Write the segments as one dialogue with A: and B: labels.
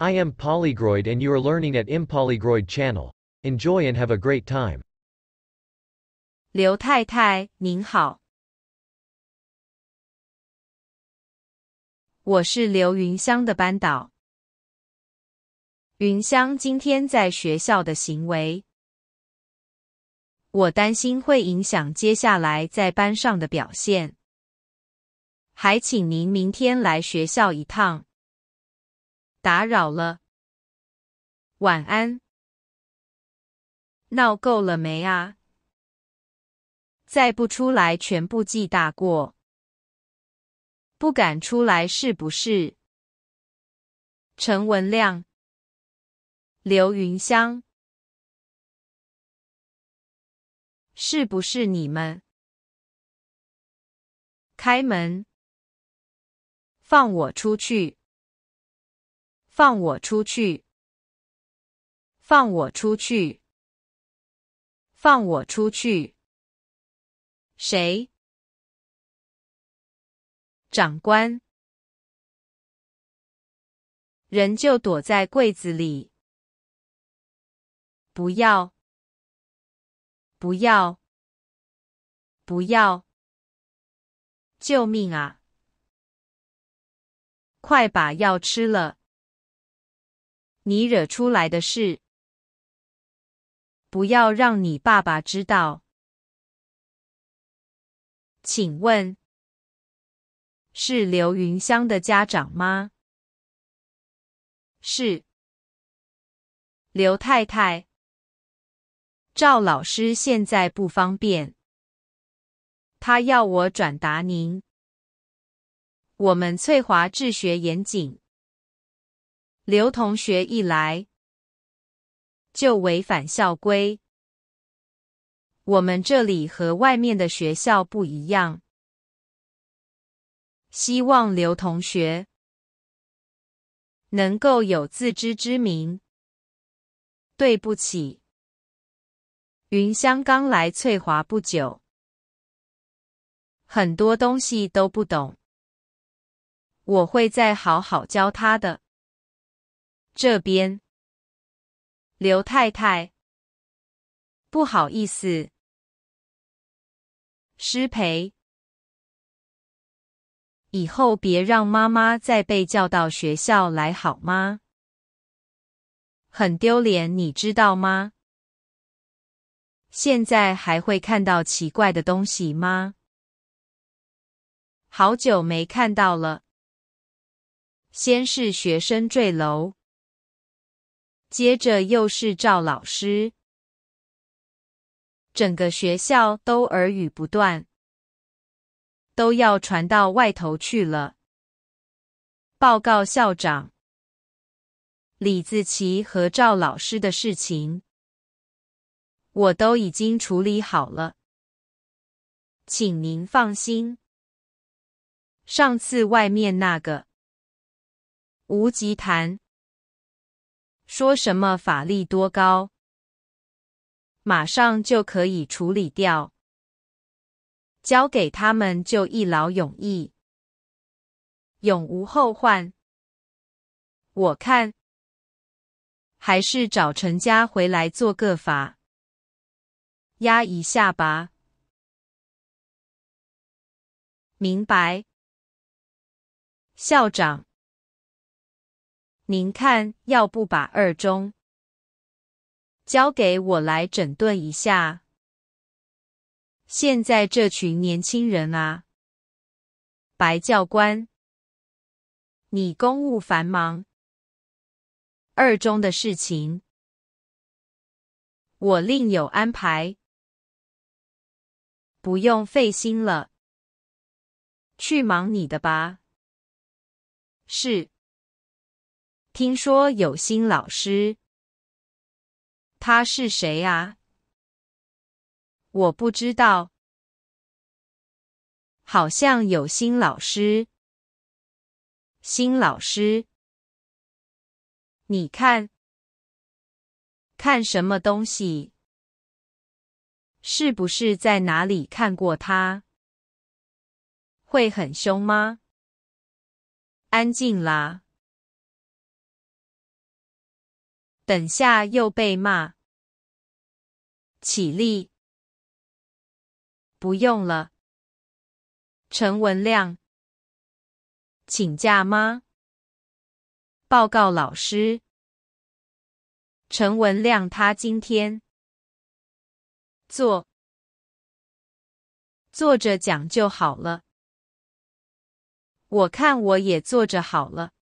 A: I am p o l y g r o i d and you are learning at i m p o l y g r o i d channel. Enjoy and have a great time. 刘太太您好，我是刘云香的班导。云香今天在学校的行为，我担心会影响接下来在班上的表现，还请您明天来学校一趟。打扰了，晚安。闹够了没啊？再不出来，全部记大过。不敢出来是不是？陈文亮、刘云香，是不是你们？开门，放我出去。放我出去！放我出去！放我出去！谁？长官，人就躲在柜子里。不要！不要！不要！救命啊！快把药吃了。你惹出来的事，不要让你爸爸知道。请问是刘云香的家长吗？是刘太太。赵老师现在不方便，他要我转达您。我们翠华治学严谨。刘同学一来就违反校规，我们这里和外面的学校不一样，希望刘同学能够有自知之明。对不起，云香刚来翠华不久，很多东西都不懂，我会再好好教她的。这边，刘太太，不好意思，失陪。以后别让妈妈再被叫到学校来好吗？很丢脸，你知道吗？现在还会看到奇怪的东西吗？好久没看到了。先是学生坠楼。接着又是赵老师，整个学校都耳语不断，都要传到外头去了。报告校长，李子琪和赵老师的事情，我都已经处理好了，请您放心。上次外面那个无极潭。说什么法力多高，马上就可以处理掉，交给他们就一劳永逸，永无后患。我看还是找陈家回来做个法压一下吧。明白，校长。您看，要不把二中交给我来整顿一下？现在这群年轻人啊，白教官，你公务繁忙，二中的事情我另有安排，不用费心了，去忙你的吧。是。听说有新老师，他是谁啊？我不知道，好像有新老师。新老师，你看，看什么东西？是不是在哪里看过他？会很凶吗？安静啦！等下又被骂，起立！不用了。陈文亮，请假吗？报告老师。陈文亮，他今天坐坐着讲就好了。我看我也坐着好了。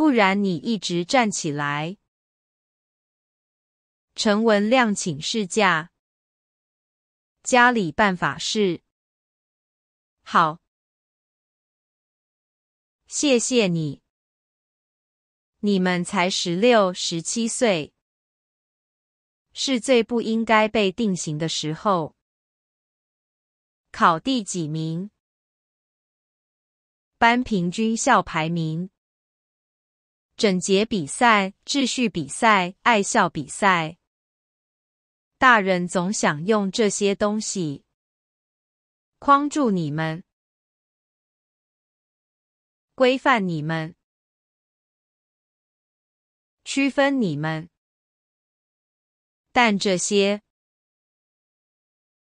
A: 不然你一直站起来。陈文亮请示假。家里办法是好，谢谢你。你们才十六、十七岁，是最不应该被定型的时候。考第几名？班平均校排名？整洁比赛，秩序比赛，爱笑比赛。大人总想用这些东西框住你们，规范你们，区分你们。但这些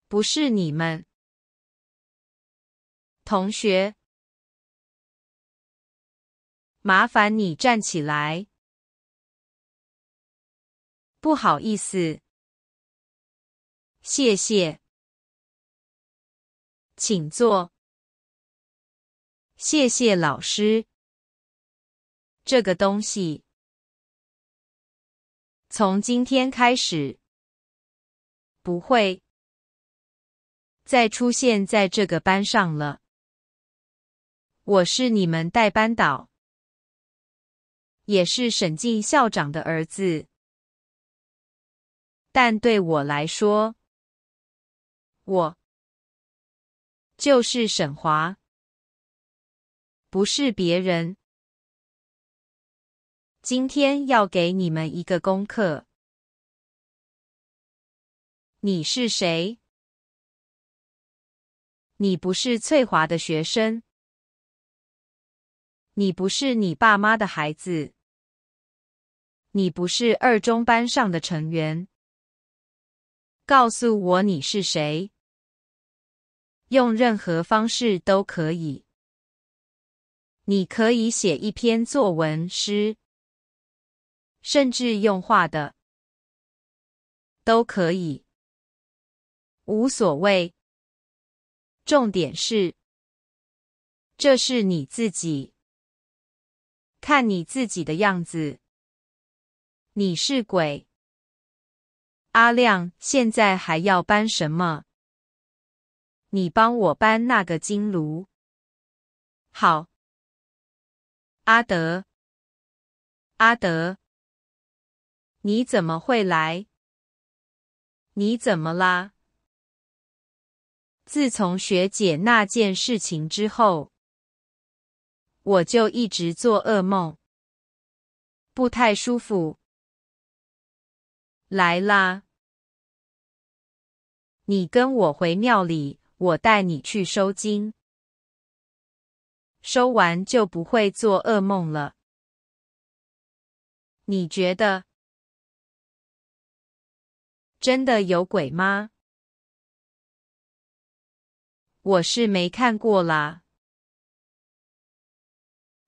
A: 不是你们同学。麻烦你站起来。不好意思。谢谢。请坐。谢谢老师。这个东西从今天开始不会再出现在这个班上了。我是你们代班导。也是沈进校长的儿子，但对我来说，我就是沈华，不是别人。今天要给你们一个功课：你是谁？你不是翠华的学生。你不是你爸妈的孩子，你不是二中班上的成员。告诉我你是谁，用任何方式都可以。你可以写一篇作文、诗，甚至用画的，都可以，无所谓。重点是，这是你自己。看你自己的样子，你是鬼。阿亮，现在还要搬什么？你帮我搬那个金炉。好。阿德，阿德，你怎么会来？你怎么啦？自从学姐那件事情之后。我就一直做噩梦，不太舒服。来啦，你跟我回庙里，我带你去收经，收完就不会做噩梦了。你觉得真的有鬼吗？我是没看过啦。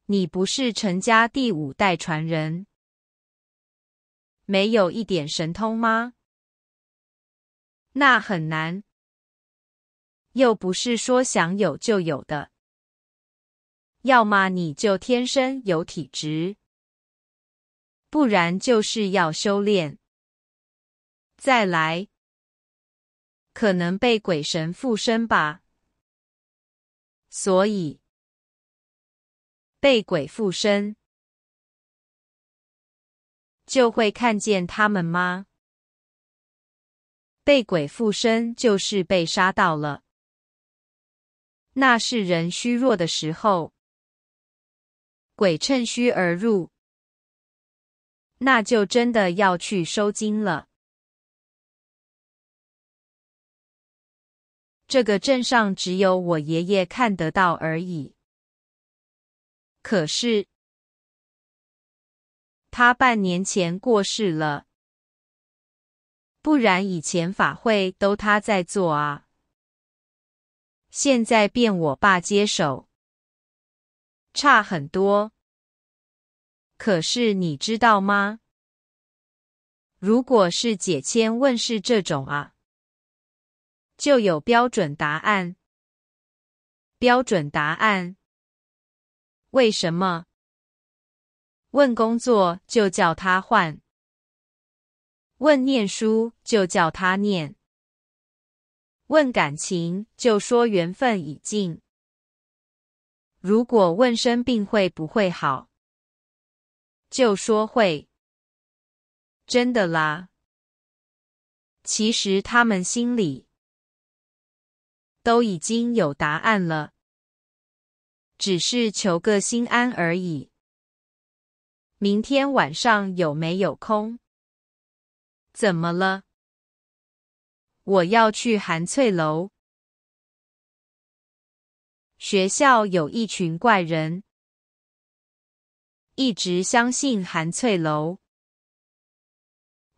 A: 你不是陈家第五代传人，没有一点神通吗？那很难，又不是说想有就有的。要么你就天生有体质，不然就是要修炼。再来，可能被鬼神附身吧。所以。被鬼附身，就会看见他们吗？被鬼附身就是被杀到了，那是人虚弱的时候，鬼趁虚而入，那就真的要去收金了。这个镇上只有我爷爷看得到而已。可是他半年前过世了，不然以前法会都他在做啊，现在变我爸接手，差很多。可是你知道吗？如果是解签问世这种啊，就有标准答案，标准答案。为什么问工作就叫他换？问念书就叫他念？问感情就说缘分已尽。如果问生病会不会好，就说会，真的啦。其实他们心里都已经有答案了。只是求个心安而已。明天晚上有没有空？怎么了？我要去寒翠楼。学校有一群怪人，一直相信寒翠楼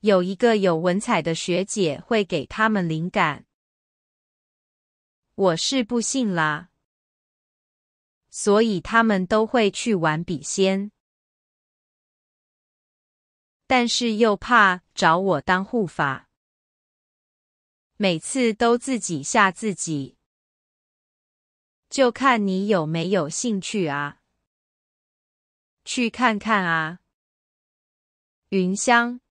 A: 有一个有文采的学姐会给他们灵感。我是不信啦。所以他们都会去玩笔仙，但是又怕找我当护法，每次都自己吓自己。就看你有没有兴趣啊，去看看啊。云香，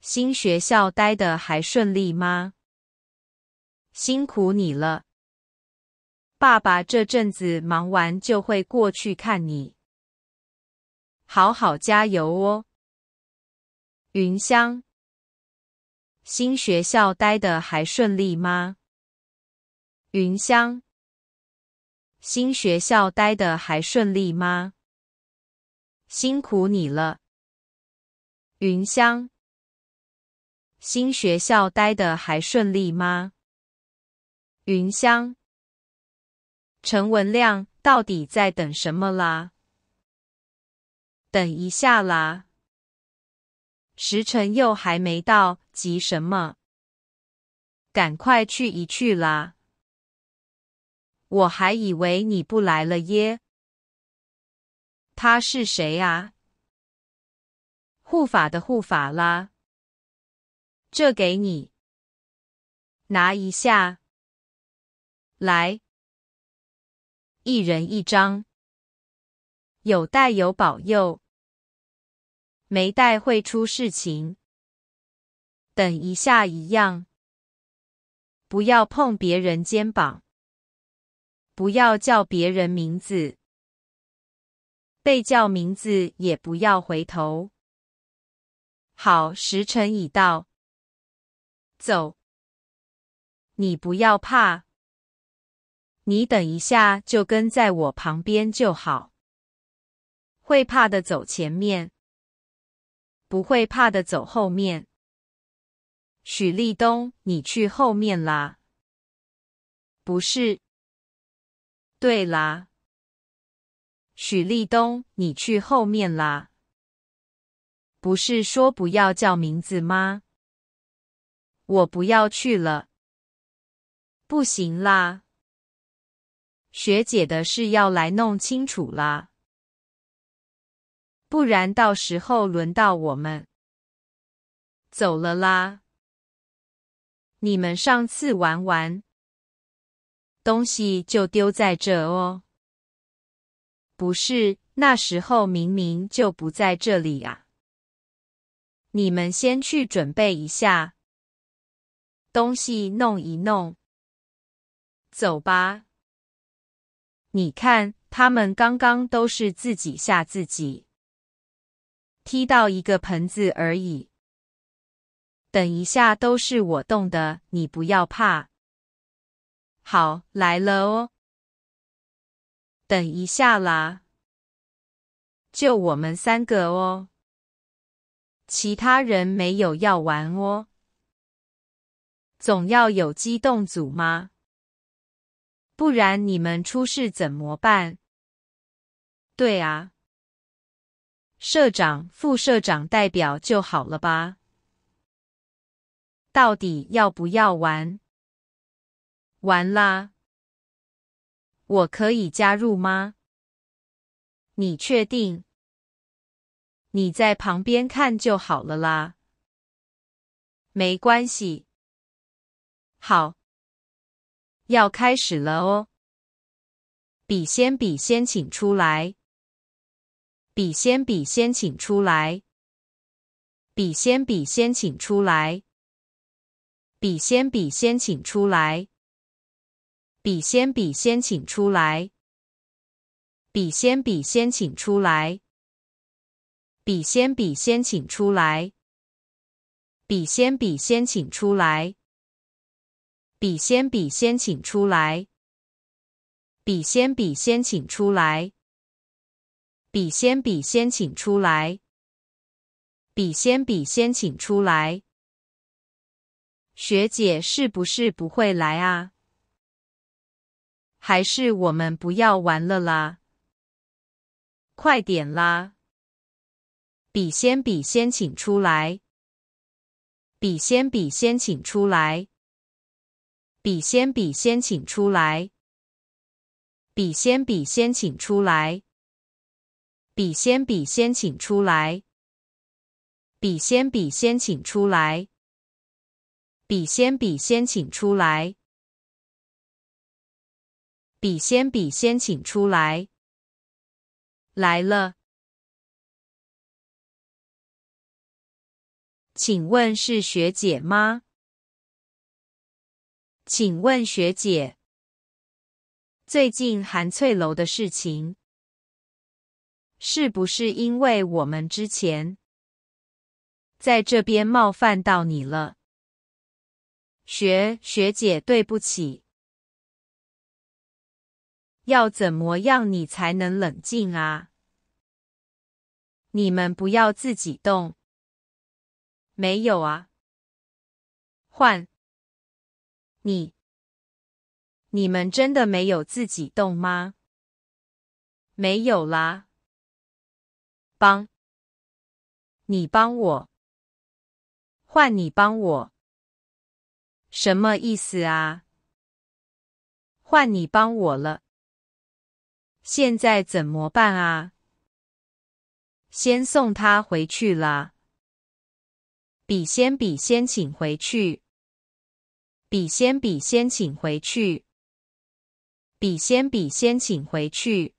A: 新学校待的还顺利吗？辛苦你了。爸爸这阵子忙完就会过去看你，好好加油哦。云香，新学校待的还顺利吗？云香，新学校待的还顺利吗？辛苦你了，云香。新学校待的还顺利吗？云香。陈文亮到底在等什么啦？等一下啦，时辰又还没到，急什么？赶快去一去啦！我还以为你不来了耶。他是谁啊？护法的护法啦，这给你，拿一下，来。一人一张，有带有保佑，没带会出事情。等一下，一样，不要碰别人肩膀，不要叫别人名字，被叫名字也不要回头。好，时辰已到，走。你不要怕。你等一下就跟在我旁边就好。会怕的走前面，不会怕的走后面。许立东，你去后面啦。不是，对啦，许立东，你去后面啦。不是说不要叫名字吗？我不要去了。不行啦。学姐的事要来弄清楚啦，不然到时候轮到我们走了啦。你们上次玩完东西就丢在这哦，不是那时候明明就不在这里啊。你们先去准备一下东西，弄一弄，走吧。你看，他们刚刚都是自己吓自己，踢到一个盆子而已。等一下都是我动的，你不要怕。好，来了哦。等一下啦，就我们三个哦，其他人没有要玩哦，总要有机动组吗？不然你们出事怎么办？对啊，社长、副社长、代表就好了吧？到底要不要玩？玩啦！我可以加入吗？你确定？你在旁边看就好了啦。没关系。好。要开始了哦！笔仙，笔仙，请出来！笔仙，笔仙，请出来！笔仙，笔仙，请出来！笔仙，笔仙，请出来！笔仙，笔仙，请出来！笔仙，笔仙，请出来！笔仙，笔仙，请出来！笔仙，笔仙，请出来！笔仙，笔仙，请出来！笔仙，笔仙，请出来！笔仙，笔仙，请出来！学姐是不是不会来啊？还是我们不要玩了啦？快点啦！笔仙，笔仙，请出来！笔仙，笔仙，请出来！笔仙，笔仙，请出来！笔仙，笔仙，请出来！笔仙，笔仙，请出来！笔仙，笔仙，请出来！笔仙，笔仙，请出来！来了，请问是学姐吗？请问学姐，最近韩翠楼的事情是不是因为我们之前在这边冒犯到你了？学学姐，对不起。要怎么样你才能冷静啊？你们不要自己动。没有啊，换。你、你们真的没有自己动吗？没有啦。帮，你帮我，换你帮我，什么意思啊？换你帮我了，现在怎么办啊？先送他回去啦。笔仙，笔仙，请回去。笔仙，笔先请回去！笔仙，笔先请回去！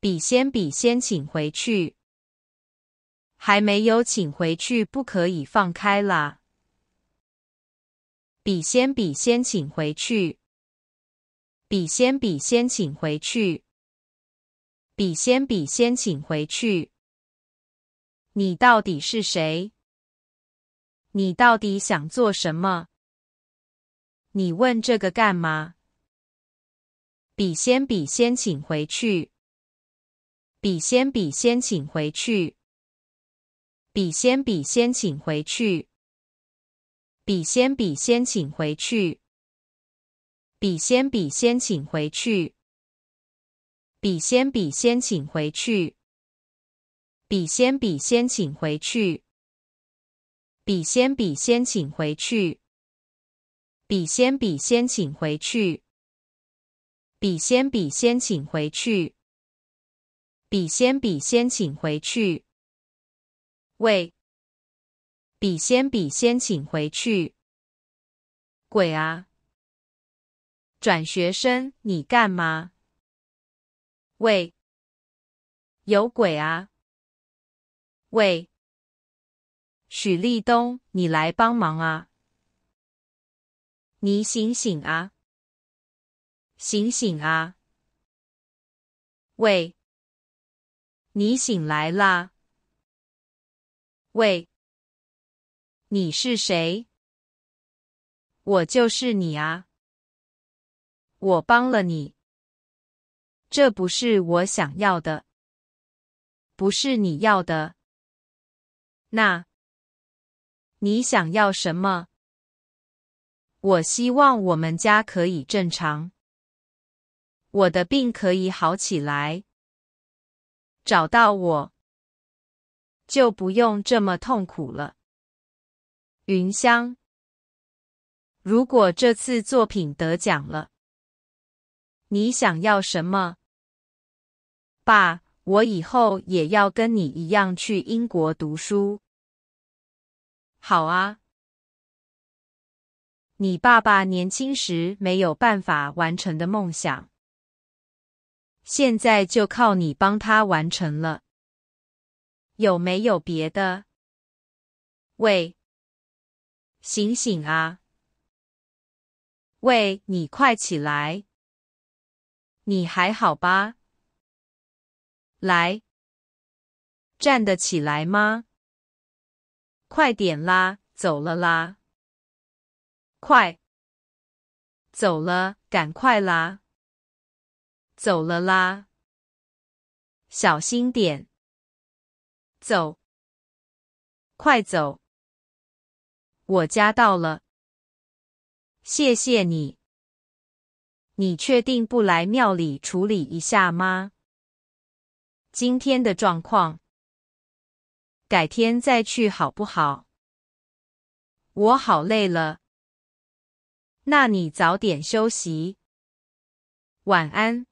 A: 笔仙，笔先请回去！还没有请回去，不可以放开了！笔仙，笔先请回去！笔仙，笔先请回去！笔仙，笔先请回去！你到底是谁？你到底想做什么？你问这个干嘛？笔仙，笔仙，请回去。笔仙，笔仙，请回去。笔仙，笔仙，请回去。笔仙，笔仙，请回去。笔仙，笔仙，请回去。笔仙，笔仙，请回去。笔仙，笔仙，请回去。笔仙，笔仙，请回去！笔仙，笔仙，请回去！笔仙，笔仙，请回去！喂，笔仙，笔仙，请回去！鬼啊！转学生，你干嘛？喂，有鬼啊！喂，许立东，你来帮忙啊！你醒醒啊！醒醒啊！喂，你醒来了？喂，你是谁？我就是你啊！我帮了你，这不是我想要的，不是你要的。那，你想要什么？我希望我们家可以正常，我的病可以好起来，找到我就不用这么痛苦了。云香，如果这次作品得奖了，你想要什么？爸，我以后也要跟你一样去英国读书。好啊。你爸爸年轻时没有办法完成的梦想，现在就靠你帮他完成了。有没有别的？喂，醒醒啊！喂，你快起来！你还好吧？来，站得起来吗？快点啦，走了啦！快走了，赶快啦！走了啦，小心点。走，快走！我家到了，谢谢你。你确定不来庙里处理一下吗？今天的状况，改天再去好不好？我好累了。那你早点休息，晚安。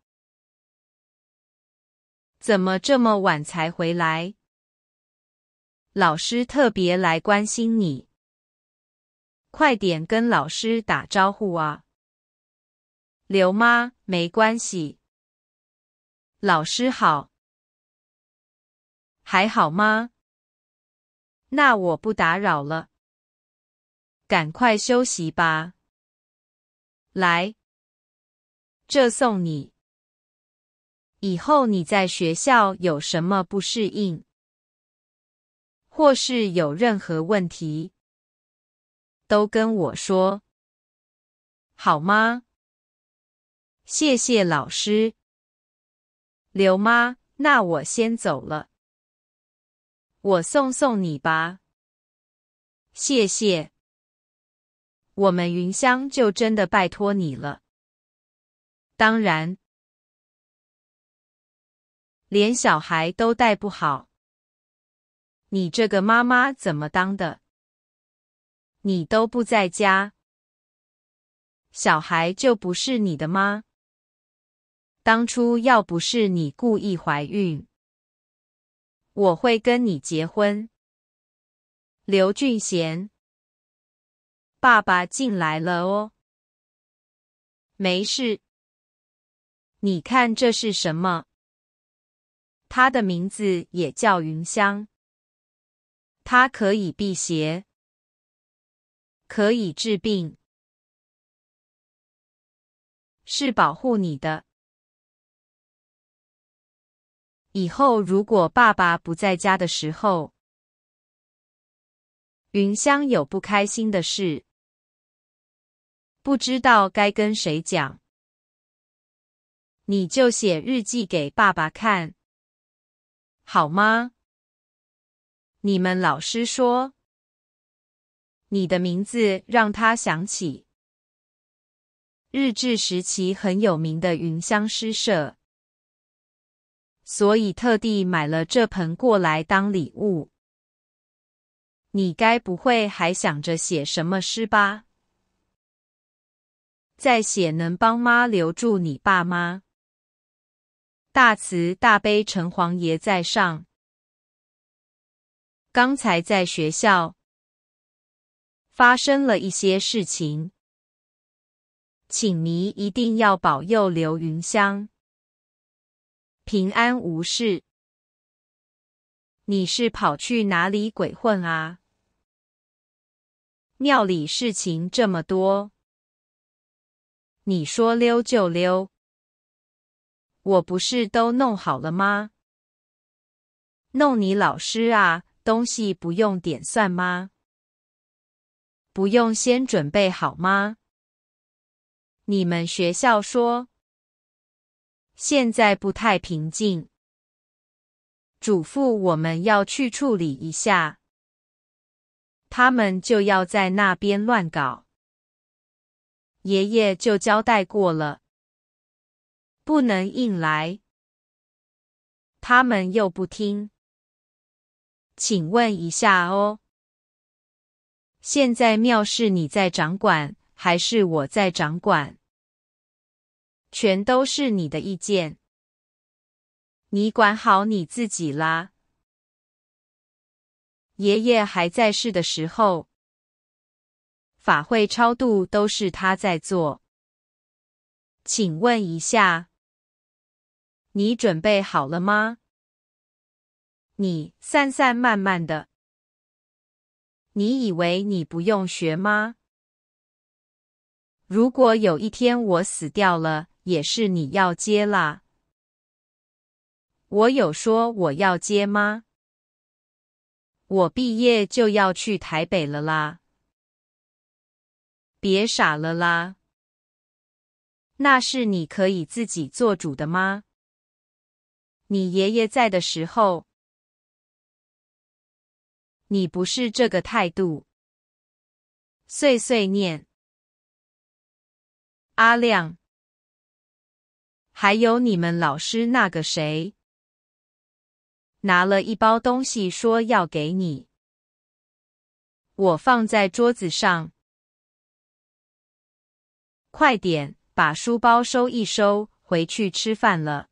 A: 怎么这么晚才回来？老师特别来关心你，快点跟老师打招呼啊！刘妈，没关系。老师好，还好吗？那我不打扰了，赶快休息吧。来，这送你。以后你在学校有什么不适应，或是有任何问题，都跟我说，好吗？谢谢老师，刘妈，那我先走了，我送送你吧。谢谢。我们云香就真的拜托你了。当然，连小孩都带不好，你这个妈妈怎么当的？你都不在家，小孩就不是你的吗？当初要不是你故意怀孕，我会跟你结婚，刘俊贤。爸爸进来了哦，没事。你看这是什么？它的名字也叫云香，它可以辟邪，可以治病，是保护你的。以后如果爸爸不在家的时候，云香有不开心的事。不知道该跟谁讲，你就写日记给爸爸看，好吗？你们老师说，你的名字让他想起日治时期很有名的云香诗社，所以特地买了这盆过来当礼物。你该不会还想着写什么诗吧？在写能帮妈留住你爸妈，大慈大悲城隍爷在上。刚才在学校发生了一些事情，请您一定要保佑刘云香平安无事。你是跑去哪里鬼混啊？庙里事情这么多。你说溜就溜，我不是都弄好了吗？弄你老师啊，东西不用点算吗？不用先准备好吗？你们学校说现在不太平静，嘱咐我们要去处理一下，他们就要在那边乱搞。爷爷就交代过了，不能硬来。他们又不听。请问一下哦，现在庙是你在掌管还是我在掌管？全都是你的意见，你管好你自己啦。爷爷还在世的时候。法会超度都是他在做，请问一下，你准备好了吗？你散散慢慢的，你以为你不用学吗？如果有一天我死掉了，也是你要接啦。我有说我要接吗？我毕业就要去台北了啦。别傻了啦！那是你可以自己做主的吗？你爷爷在的时候，你不是这个态度。碎碎念，阿亮，还有你们老师那个谁，拿了一包东西说要给你，我放在桌子上。快点把书包收一收，回去吃饭了。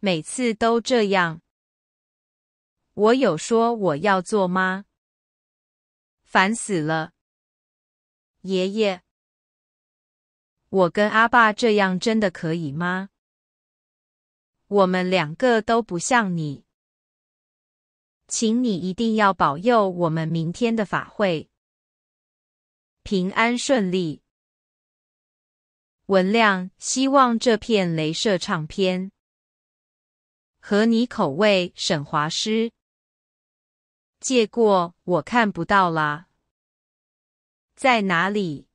A: 每次都这样，我有说我要做吗？烦死了！爷爷，我跟阿爸这样真的可以吗？我们两个都不像你，请你一定要保佑我们明天的法会。平安顺利。文亮希望这片镭射唱片和你口味。沈华师借过，我看不到啦。在哪里？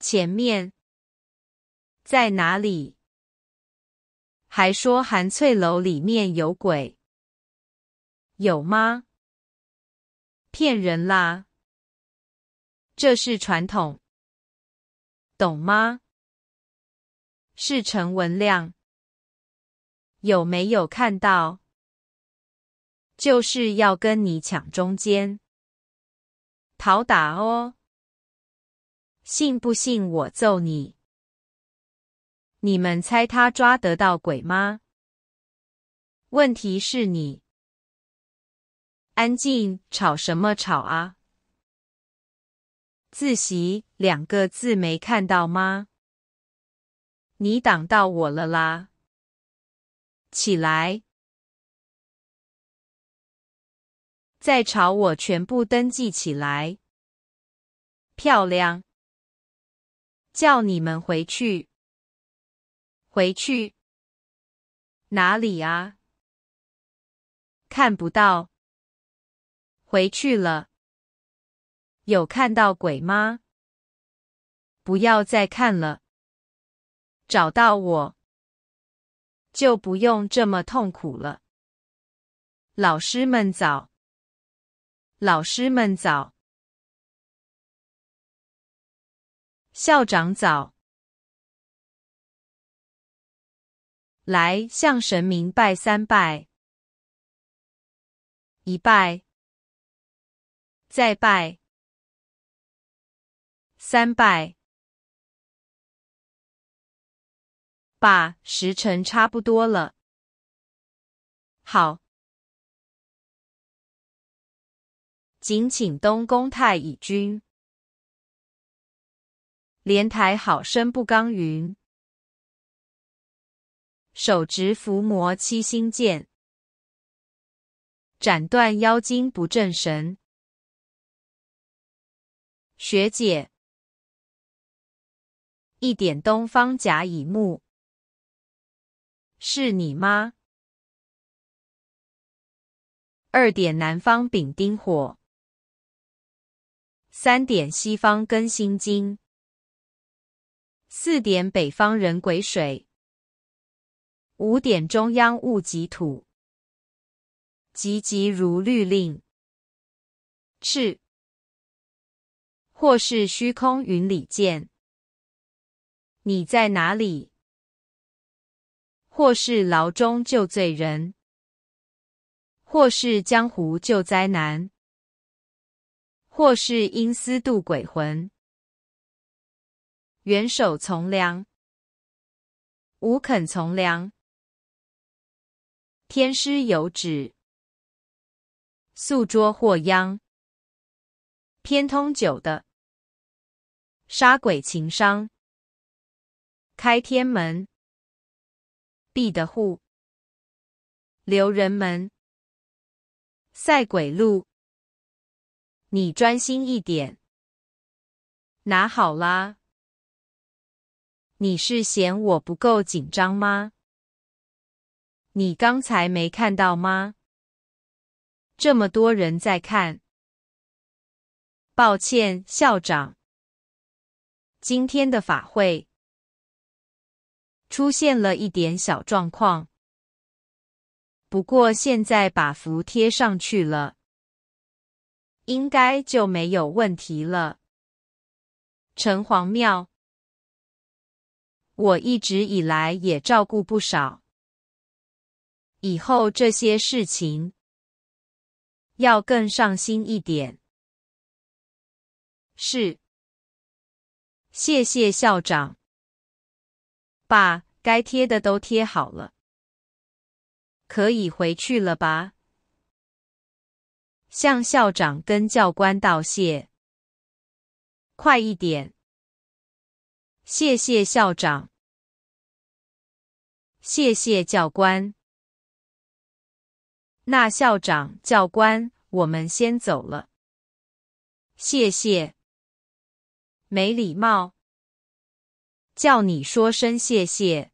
A: 前面在哪里？还说韩翠楼里面有鬼，有吗？骗人啦！这是传统，懂吗？是陈文亮，有没有看到？就是要跟你抢中间，逃打哦！信不信我揍你？你们猜他抓得到鬼吗？问题是你安静，吵什么吵啊？自习两个字没看到吗？你挡到我了啦！起来，再朝我全部登记起来，漂亮！叫你们回去，回去哪里啊？看不到，回去了。有看到鬼吗？不要再看了，找到我就不用这么痛苦了。老师们早，老师们早，校长早，来向神明拜三拜，一拜，再拜。三拜。爸，时辰差不多了。好，谨请东宫太乙君，莲台好生不刚云，手执伏魔七星剑，斩断妖精不正神，学姐。一点东方甲乙木，是你吗？二点南方丙丁火，三点西方庚辛金，四点北方壬癸水，五点中央戊己土，急急如律令。是，或是虚空云里见。你在哪里？或是牢中救罪人，或是江湖救灾难，或是阴司渡鬼魂。元首从良，无肯从良。天师有旨，宿捉祸殃。偏通酒的，杀鬼情伤。开天门，闭的户，留人门，赛鬼路。你专心一点，拿好啦。你是嫌我不够紧张吗？你刚才没看到吗？这么多人在看。抱歉，校长，今天的法会。出现了一点小状况，不过现在把符贴上去了，应该就没有问题了。城隍庙，我一直以来也照顾不少，以后这些事情要更上心一点。是，谢谢校长。爸，该贴的都贴好了，可以回去了吧？向校长跟教官道谢，快一点！谢谢校长，谢谢教官。那校长、教官，我们先走了。谢谢，没礼貌。叫你说声谢谢，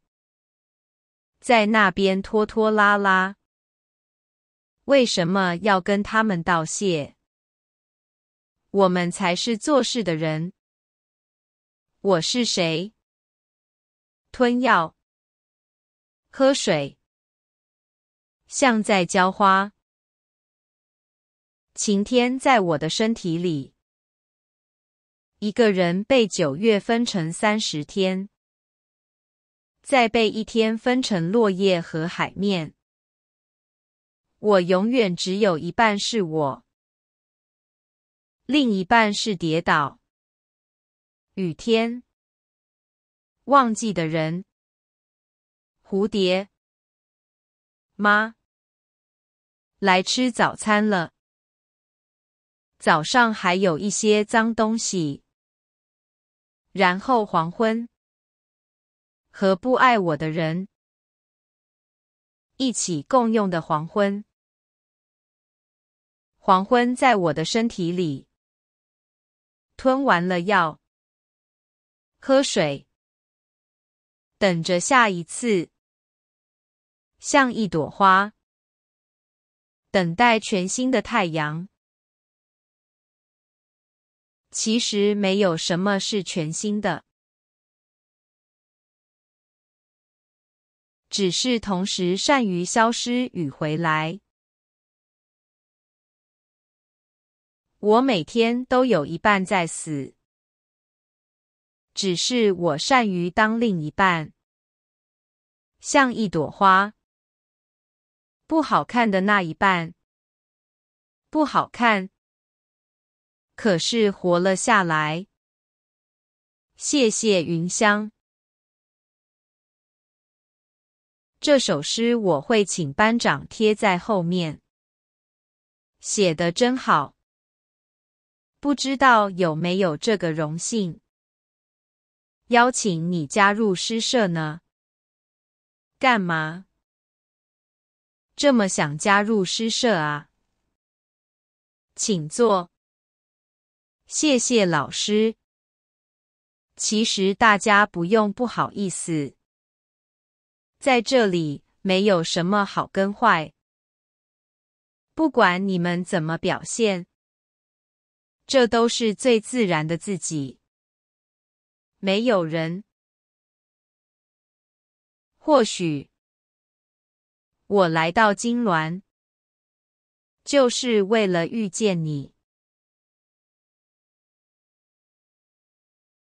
A: 在那边拖拖拉拉，为什么要跟他们道谢？我们才是做事的人。我是谁？吞药、喝水，像在浇花。晴天在我的身体里。一个人被九月分成三十天，再被一天分成落叶和海面。我永远只有一半是我，另一半是跌倒、雨天、忘记的人、蝴蝶、妈。来吃早餐了，早上还有一些脏东西。然后黄昏和不爱我的人一起共用的黄昏，黄昏在我的身体里吞完了药，喝水，等着下一次，像一朵花，等待全新的太阳。其实没有什么是全新的，只是同时善于消失与回来。我每天都有一半在死，只是我善于当另一半，像一朵花，不好看的那一半，不好看。可是活了下来，谢谢云香。这首诗我会请班长贴在后面，写的真好。不知道有没有这个荣幸邀请你加入诗社呢？干嘛这么想加入诗社啊？请坐。谢谢老师。其实大家不用不好意思，在这里没有什么好跟坏，不管你们怎么表现，这都是最自然的自己。没有人，或许我来到金銮，就是为了遇见你。